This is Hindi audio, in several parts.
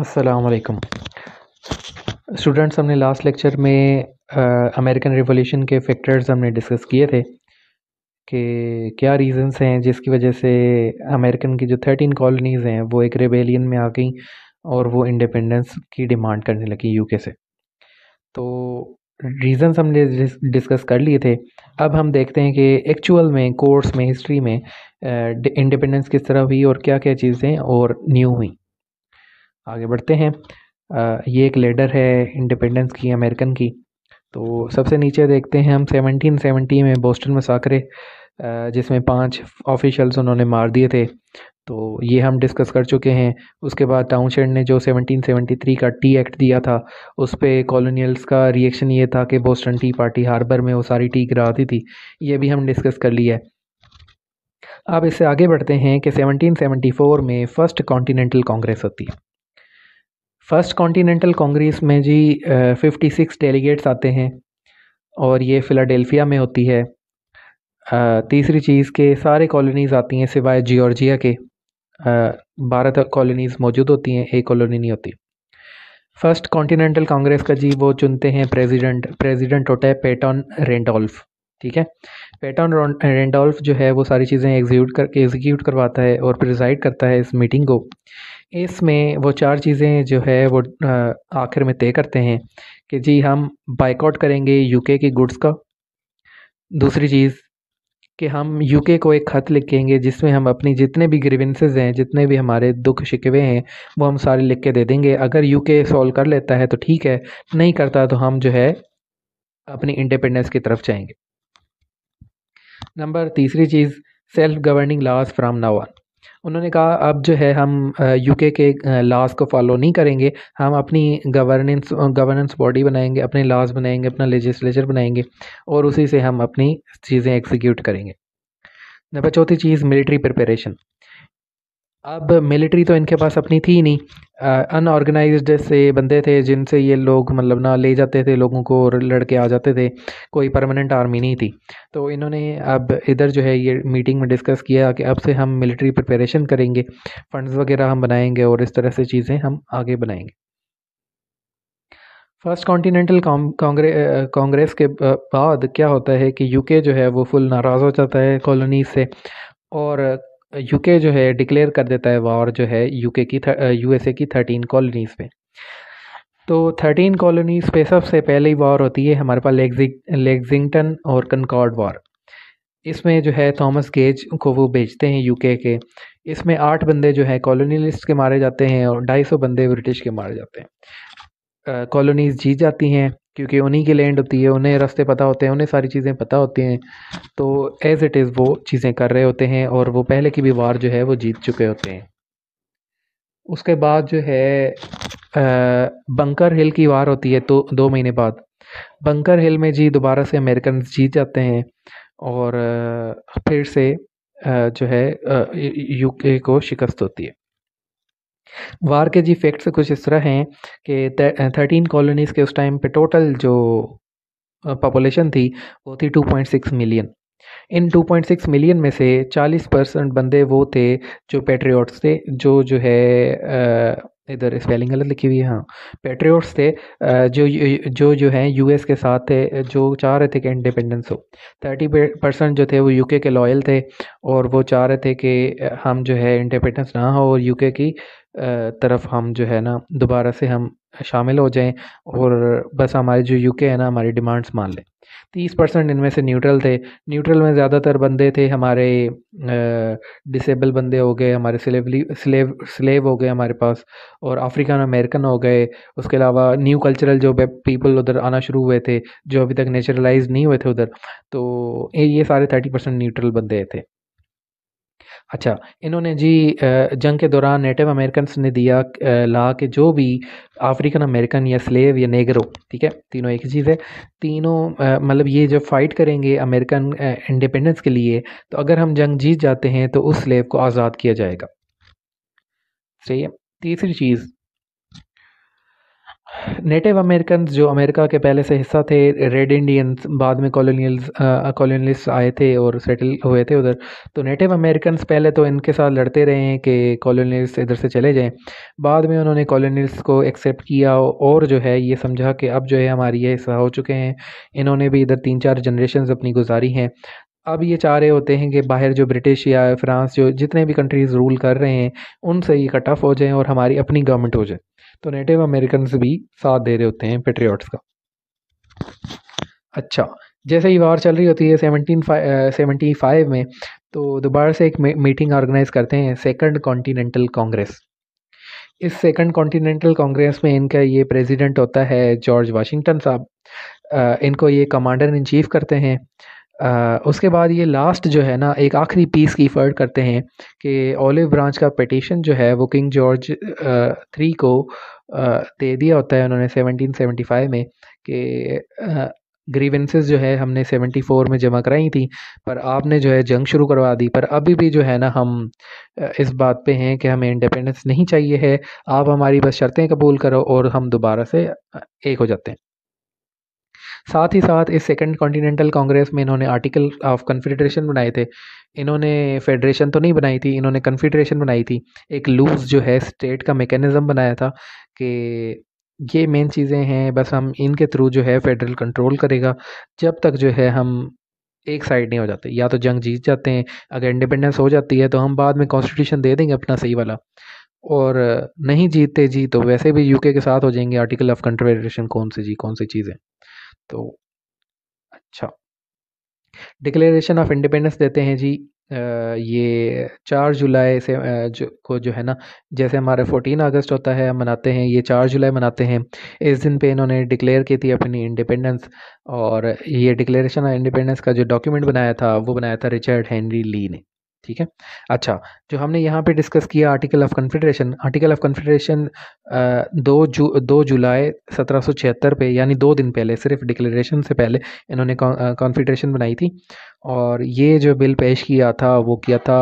असलकम स्टूडेंट्स हमने लास्ट लेक्चर में अमेरिकन रिवोल्यूशन के फैक्टर्स हमने डिस्कस किए थे कि क्या रीज़न्स हैं जिसकी वजह से अमेरिकन की जो थर्टीन कॉलोनीज़ हैं वो एक रिवेलियन में आ गई और वो इंडिपेंडेंस की डिमांड करने लगी यूके से तो रीज़न्स हमने डिस्कस कर लिए थे अब हम देखते हैं कि एक्चुअल में कोर्स में हिस्ट्री में इंडिपेंडेंस किस तरह हुई और क्या क्या चीज़ें और न्यू हुई आगे बढ़ते हैं ये एक लेडर है इंडिपेंडेंस की अमेरिकन की तो सबसे नीचे देखते हैं हम सेवनटीन सेवेंटी में बोस्टन में साकरे जिसमें पांच ऑफिशल्स उन्होंने मार दिए थे तो ये हम डिस्कस कर चुके हैं उसके बाद टाउनशेड ने जो 1773 का टी एक्ट दिया था उस पर कॉलोनियल्स का रिएक्शन ये था कि बोस्टन टी पार्टी हार्बर में वो सारी टी दी थी ये भी हम डिस्कस कर लिया है अब इससे आगे बढ़ते हैं कि 1774 में फ़र्स्ट कॉन्टीनेंटल कांग्रेस होती है फर्स्ट कॉन्टीनेंटल कांग्रेस में जी फिफ्टी सिक्स डेलीगेट्स आते हैं और ये फ़िलाडेल्फिया में होती है तीसरी चीज़ के सारे कॉलोनीज़ आती हैं सिवाय जॉर्जिया के बारह कॉलोनीज़ तो मौजूद होती हैं एक कॉलोनी नहीं होती फर्स्ट कॉन्टीनेंटल कांग्रेस का जी वो चुनते हैं प्रेसिडेंट प्रेसिडेंट होता है पेटॉन रेंडोल्फ ठीक है पेटन रेंडोल्फ eh, जो है वो सारी चीज़ें एग्जीक्यूट करके एग्जीक्यूट करवाता है और प्रिजाइड करता है इस मीटिंग को इसमें वो चार चीज़ें जो है वो आखिर में तय करते हैं कि जी हम बाइकआउट करेंगे यूके की गुड्स का दूसरी चीज़ कि हम यूके को एक ख़त लिखेंगे जिसमें हम अपनी जितने भी ग्रीवेंसेज हैं जितने भी हमारे दुख शिकवे हैं वो हम सारे लिख के दे देंगे अगर यूके सॉल्व कर लेता है तो ठीक है नहीं करता तो हम जो है अपनी इंडिपेंडेंस की तरफ जाएंगे नंबर तीसरी चीज़ self governing laws from now on उन्होंने कहा अब जो है हम यूके के लॉज को फॉलो नहीं करेंगे हम अपनी गवर्नेंस गवर्नेंस बॉडी बनाएंगे अपने लॉज बनाएंगे अपना लेजिस्लेचर बनाएंगे और उसी से हम अपनी चीज़ें एग्जीक्यूट करेंगे नंबर चौथी चीज़ मिलिट्री प्रिपरेशन अब मिलिट्री तो इनके पास अपनी थी ही नहीं अनऑर्गेनाइज्ड से बंदे थे जिनसे ये लोग मतलब ना ले जाते थे लोगों को और लड़के आ जाते थे कोई परमानेंट आर्मी नहीं थी तो इन्होंने अब इधर जो है ये मीटिंग में डिस्कस किया कि अब से हम मिलिट्री प्रिपरेशन करेंगे फंड्स वगैरह हम बनाएंगे और इस तरह से चीज़ें हम आगे बनाएंगे फर्स्ट कॉन्टीनेंटल कांग्रेस कौंग्रे, के बाद क्या होता है कि यूके जो है वो फुल नाराज़ हो जाता है कॉलोनी से और यूके जो है डिक्लेयर कर देता है वॉर जो है यूके की यूएसए की थर्टीन कॉलोनीज़ पे तो थर्टीन कॉलोनीज़ पे सबसे पहली वॉर होती है हमारे पास लेगजिंगटन और कनकॉर्ड वॉर इसमें जो है थॉमस गेज को वो बेचते हैं यूके के इसमें आठ बंदे जो है कॉलोनीलिस्ट के मारे जाते हैं और ढाई सौ बंदे ब्रिटिश के मारे जाते हैं कॉलोनीज़ जीत जाती हैं क्योंकि उन्हीं की लैंड होती है उन्हें रास्ते पता होते हैं उन्हें सारी चीज़ें पता होती हैं तो एज़ इट इज़ वो चीज़ें कर रहे होते हैं और वो पहले की भी वार जो है वो जीत चुके होते हैं उसके बाद जो है बंकर हिल की वार होती है तो दो महीने बाद बंकर हिल में जी दोबारा से अमेरिकन जीत जाते हैं और फिर से जो है यूके को शिकस्त होती है वार के जी फैक्ट्स कुछ इस तरह हैं कि थर्टीन कॉलोनीज़ के उस टाइम पे टोटल जो पॉपुलेशन थी वो थी 2.6 मिलियन इन 2.6 मिलियन में से 40 परसेंट बंदे वो थे जो पेट्रियाट्स थे जो जो है इधर स्पेलिंग गलत लिखी हुई है हाँ पेट्रियाट्स थे जो जो जो है यूएस के साथ थे जो चाह रहे थे कि इंडिपेंडेंस हो 30 परसेंट जो थे वो यूके के लॉयल थे और वो चाह रहे थे कि हम जो है इंडिपेंडेंस ना हो और यूके की तरफ हम जो है ना दोबारा से हम शामिल हो जाएं और बस हमारे जो यूके है ना हमारी डिमांड्स मान लें तीस परसेंट इनमें से न्यूट्रल थे न्यूट्रल में ज़्यादातर बंदे थे हमारे डिसेबल बंदे हो गए हमारे स्लेवली स्लेव स्लेव हो गए हमारे पास और अफ्रीकन अमेरिकन हो गए उसके अलावा न्यू कल्चरल जो पीपल उधर आना शुरू हुए थे जो अभी तक नेचुरलाइज नहीं हुए थे उधर तो ये सारे थर्टी परसेंट न्यूट्रल बंदे थे अच्छा इन्होंने जी जंग के दौरान नेटिव अमेरिकन ने दिया ला के जो भी अफ्रीकन अमेरिकन या स्लेव या नेगरो ठीक है तीनों एक ही चीज़ है तीनों मतलब ये जब फाइट करेंगे अमेरिकन इंडिपेंडेंस के लिए तो अगर हम जंग जीत जाते हैं तो उस स्लेव को आज़ाद किया जाएगा सही है तीसरी चीज़ नेटिव अमेरिकन जो अमेरिका के पहले से हिस्सा थे रेड इंडियंस बाद में कॉलोनियल्स कॉलोनियलिस्ट आए थे और सेटल हुए थे उधर तो नेटिव अमेरिकन पहले तो इनके साथ लड़ते रहे हैं कि कॉलोनियल्स इधर से चले जाएं बाद में उन्होंने कॉलोनियल्स को एक्सेप्ट किया और जो है ये समझा कि अब जो है हमारी ये हिस्सा हो चुके हैं इन्होंने भी इधर तीन चार जनरेशन अपनी गुजारी हैं अब ये चाह रहे होते हैं कि बाहर जो ब्रिटिश या फ्रांस जो जितने भी कंट्रीज़ रूल कर रहे हैं उनसे ये कट ऑफ हो जाए और हमारी अपनी गवर्नमेंट हो जाए तो नेटिव अमेरिकन भी साथ दे रहे होते हैं पेट्रियाट्स का अच्छा जैसे ही वार चल रही होती है सेवनटीन सेवेंटी फाइव में तो दोबारा से एक मीटिंग ऑर्गेनाइज करते हैं सेकंड कॉन्टीनेंटल कांग्रेस इस सेकंड कॉन्टीनेंटल कांग्रेस में इनका ये प्रेसिडेंट होता है जॉर्ज वाशिंगटन साहब इनको ये कमांडर इन चीफ करते हैं आ, उसके बाद ये लास्ट जो है ना एक आखिरी पीस की फर्ड करते हैं कि ओलिव ब्रांच का पटिशन जो है वो किंग जॉर्ज थ्री को आ, दे दिया होता है उन्होंने 1775 में कि ग्रीवेंसेस जो है हमने 74 में जमा कराई थी पर आपने जो है जंग शुरू करवा दी पर अभी भी जो है ना हम इस बात पे हैं कि हमें इंडिपेंडेंस नहीं चाहिए है आप हमारी बस शर्तें कबूल करो और हम दोबारा से एक हो जाते हैं साथ ही साथ इस सेकेंड कॉन्टीनेंटल कांग्रेस में इन्होंने आर्टिकल ऑफ कन्फेडरेशन बनाए थे इन्होंने फेडरेशन तो नहीं बनाई थी इन्होंने कन्फेडरेशन बनाई थी एक लूज जो है स्टेट का मेकेनिज़्म बनाया था कि ये मेन चीज़ें हैं बस हम इनके थ्रू जो है फेडरल कंट्रोल करेगा जब तक जो है हम एक साइड नहीं हो जाते या तो जंग जीत जाते हैं अगर इंडिपेंडेंस हो जाती है तो हम बाद में कॉन्स्टिट्यूशन दे देंगे अपना सही वाला और नहीं जीतते जी तो वैसे भी यूके के साथ हो जाएंगे आर्टिकल ऑफ कंट्रोवेशन कौन सी जी कौन सी चीज़ें तो अच्छा डिक्लेरेशन ऑफ इंडिपेंडेंस देते हैं जी ये चार जुलाई से जो को जो है ना जैसे हमारे फोर्टीन अगस्त होता है मनाते हैं ये चार जुलाई मनाते हैं इस दिन पे इन्होंने डिक्लेयर की थी अपनी इंडिपेंडेंस और ये डिक्लेरेशन ऑफ इंडिपेंडेंस का जो डॉक्यूमेंट बनाया था वो बनाया था रिचर्ड हेनरी ली ने ठीक है अच्छा जो हमने यहाँ पे डिस्कस किया article of confederation article of confederation दो जू दो जुलाई छिहत्तर पे यानी दो दिन पहले सिर्फ डिक्लेरेशन से पहले इन्होंने कॉन्फेडरेशन बनाई थी और ये जो बिल पेश किया था वो किया था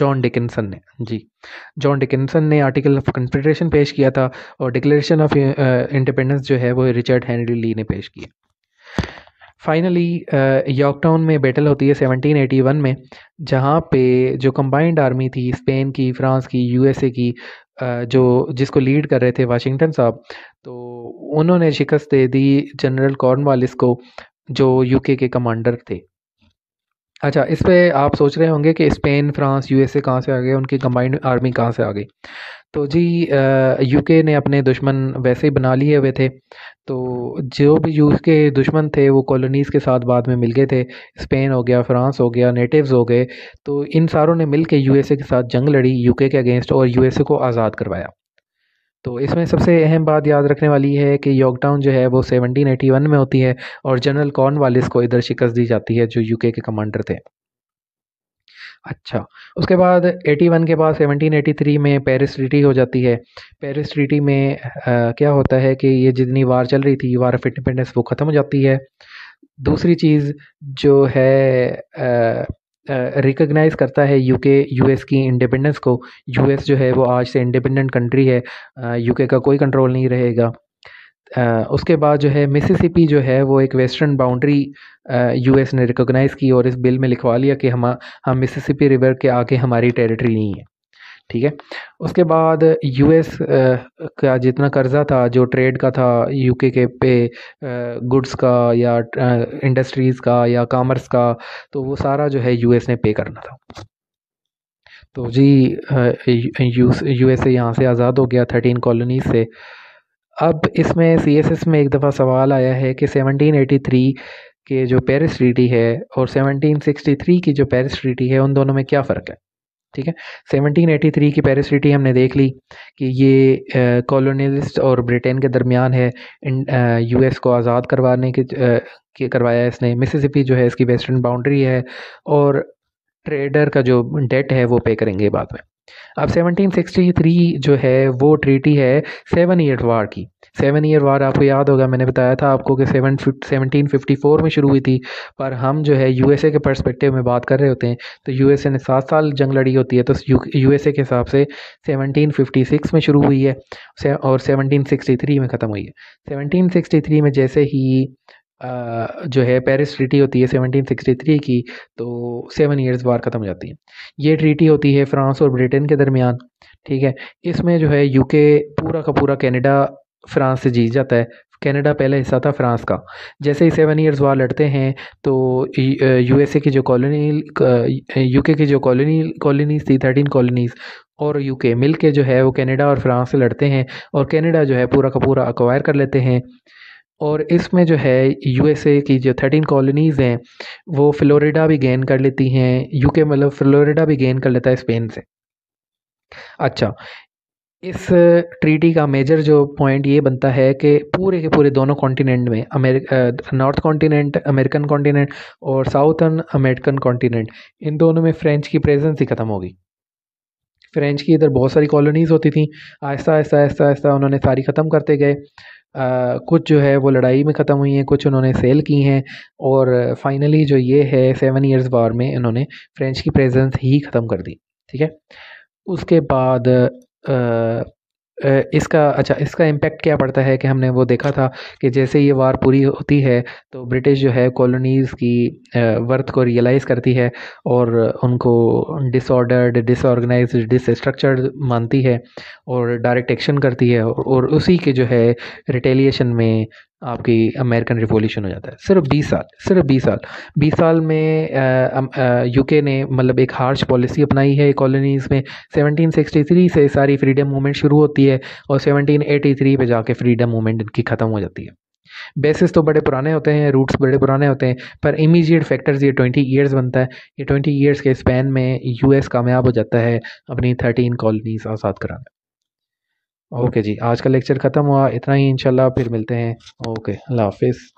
जॉन डिकिनसन ने जी जॉन डिकिनसन ने आर्टिकल ऑफ कन्फेडरेशन पेश किया था और डिक्लेरेशन ऑफ इंडिपेंडेंस जो है वो रिचर्ड हेनरी ली ने पेश किया फाइनली यॉकटाउन uh, में बैटल होती है 1781 में जहाँ पे जो कंबाइंड आर्मी थी स्पेन की फ्रांस की यूएसए की uh, जो जिसको लीड कर रहे थे वाशिंगटन साहब तो उन्होंने शिकस्त दे दी जनरल कॉर्नवालिस को जो यूके के कमांडर थे अच्छा इस पे आप सोच रहे होंगे कि स्पेन फ्रांस यूएसए कहाँ से आ गए उनकी कंबाइंड आर्मी कहाँ से आ गई तो जी यूके ने अपने दुश्मन वैसे ही बना लिए हुए थे तो जो भी यू के दुश्मन थे वो कॉलोनीज़ के साथ बाद में मिल गए थे स्पेन हो गया फ्रांस हो गया नेटिव्स हो गए तो इन सारों ने मिल के यूएसए के साथ जंग लड़ी यूके के अगेंस्ट और यूएसए को आज़ाद करवाया तो इसमें सबसे अहम बात याद रखने वाली है कि यॉकडाउन जो है वो सेवनटीन एटी वन में होती है और जनरल कॉर्न को इधर शिकस्त दी जाती है जो यू के कमांडर थे अच्छा उसके बाद 81 के बाद 1783 में पेरिस ट्रीटी हो जाती है पेरिस ट्रीटी में आ, क्या होता है कि ये जितनी वार चल रही थी वार ऑफ इंडिपेंडेंस वो ख़त्म हो जाती है दूसरी चीज़ जो है आ, रिकगनाइज़ करता है यूके यूएस की इंडिपेंडेंस को यूएस जो है वो आज से इंडिपेंडेंट कंट्री है यूके का कोई कंट्रोल नहीं रहेगा उसके बाद जो है मिसिसिपी जो है वो एक वेस्टर्न बाउंड्री यूएस ने रिकॉग्नाइज़ की और इस बिल में लिखवा लिया कि हम हम मिसिसिपी रिवर के आगे हमारी टेरिटरी नहीं है ठीक है उसके बाद यूएस का जितना कर्ज़ा था जो ट्रेड का था यूके के पे गुड्स का या इंडस्ट्रीज़ का या कामर्स का तो वो सारा जो है यूएस ने पे करना था तो जी यूएसए यहाँ से आज़ाद हो गया थर्टीन कॉलोनीज से अब इसमें एस में एक दफ़ा सवाल आया है कि 1783 के जो पेरिस ट्रीटी है और 1763 की जो पेरिस ट्रीटी है उन दोनों में क्या फ़र्क है ठीक है 1783 की पेरिस ट्रीटी हमने देख ली कि ये कॉलोनलिस्ट और ब्रिटेन के दरमियान है यूएस को आज़ाद करवाने के, आ, के करवाया इसने मिसिसिपी जो है इसकी वेस्टर्न बाउंड्री है और ट्रेडर का जो डेट है वो पे करेंगे बाद में अब 1763 जो है वो ट्रीटी है सेवन ईयर वार की सेवन ईयर वार आपको याद होगा मैंने बताया था आपको कि सेवन सेवनटीन फिफ्टी फोर में शुरू हुई थी पर हम जो है यूएसए के पर्सपेक्टिव में बात कर रहे होते हैं तो यूएसए ने सात साल जंग लड़ी होती है तो यूएसए के हिसाब से सेवनटीन फिफ्टी सिक्स में शुरू हुई है और सेवनटीन सिक्सटी थ्री में ख़त्म हुई है सेवनटीन सिक्सटी थ्री में जैसे ही जो है पेरिस ट्रीटी होती है 1763 की तो सेवन ईयर्स वार ख़त्म हो जाती है ये ट्रीटी होती है फ्रांस और ब्रिटेन के दरमियान ठीक है इसमें जो है यूके पूरा का पूरा कनाडा फ्रांस से जीत जाता है कनाडा पहला हिस्सा था फ्रांस का जैसे ही सेवन ईयर्स वार लड़ते हैं तो यूएसए की जो कॉलोनी यूके की जो कॉलोनी कॉलोनीज थी थर्टीन कॉलोनीज़ और यूके मिल के जो है वो कनाडा और फ्रांस से लड़ते हैं और कनाडा जो है पूरा का पूरा अक्वायर कर लेते हैं और इसमें जो है यूएसए की जो थर्टीन कॉलोनीज़ हैं वो फ्लोरिडा भी गेन कर लेती हैं यूके मतलब फ्लोरिडा भी गेन कर लेता है स्पेन से अच्छा इस ट्रीटी का मेजर जो पॉइंट ये बनता है कि पूरे के पूरे दोनों कॉन्टिनेंट में America north continent American continent और साउथर्न अमेरिकन कॉन्टिनेंट इन दोनों में फ्रेंच की प्रेजेंस ही ख़त्म होगी फ्रेंच की इधर बहुत सारी कॉलोनीज़ होती थी आहिस्ता आहिस्ता आहिस्ता आहिस्ता उन्होंने सारी ख़त्म करते गए आ, कुछ जो है वो लड़ाई में ख़त्म हुई हैं कुछ उन्होंने सेल की हैं और फाइनली जो ये है सेवन इयर्स वार में इन्होंने फ्रेंच की प्रेजेंस ही ख़त्म कर दी ठीक है उसके बाद आ, इसका अच्छा इसका इम्पैक्ट क्या पड़ता है कि हमने वो देखा था कि जैसे ये वार पूरी होती है तो ब्रिटिश जो है कॉलोनीज़ की वर्थ को रियलाइज़ करती है और उनको डिसऑर्डर्ड डिसऑर्गेनाइज डिसस्ट्रक्चर्ड मानती है और डायरेक्ट एक्शन करती है और उसी के जो है रिटेलिएशन में आपकी अमेरिकन रिवोल्यूशन हो जाता है सिर्फ बीस साल सिर्फ बीस साल बीस साल में यूके ने मतलब एक हार्श पॉलिसी अपनाई है कॉलोनीज़ में 1763 से सारी फ्रीडम मूवमेंट शुरू होती है और 1783 पे जाके फ्रीडम मूवमेंट इनकी ख़त्म हो जाती है बेसिस तो बड़े पुराने होते हैं रूट्स बड़े पुराने होते हैं पर इमीजिएट फैक्टर्स ये ट्वेंटी ईयर्स बनता है ये ट्वेंटी ईयर्स के स्पेन में यूएस कामयाब हो जाता है अपनी थर्टीन कॉलोनीज़ आज़ाद कराने ओके जी आज का लेक्चर ख़त्म हुआ इतना ही इंशाल्लाह फिर मिलते हैं ओके अल्लाह हाफिज़